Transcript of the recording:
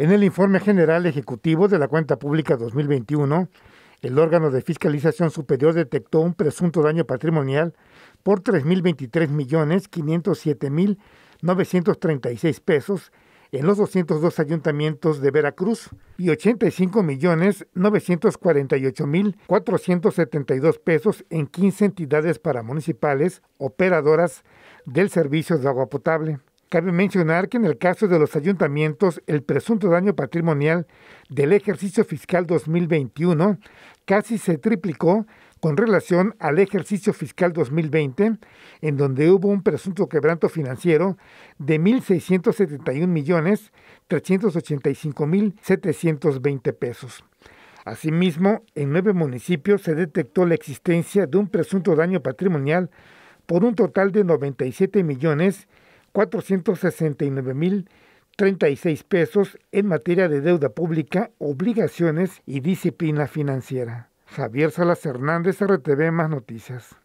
En el informe general ejecutivo de la cuenta pública 2021, el órgano de fiscalización superior detectó un presunto daño patrimonial por 3.023.507.936 pesos en los 202 ayuntamientos de Veracruz y 85.948.472 pesos en 15 entidades paramunicipales operadoras del servicio de agua potable. Cabe mencionar que en el caso de los ayuntamientos, el presunto daño patrimonial del ejercicio fiscal 2021 casi se triplicó con relación al ejercicio fiscal 2020, en donde hubo un presunto quebranto financiero de 1.671 millones pesos. Asimismo, en nueve municipios se detectó la existencia de un presunto daño patrimonial por un total de 97 millones 469.036 pesos en materia de deuda pública, obligaciones y disciplina financiera. Javier Salas Hernández, RTV Más Noticias.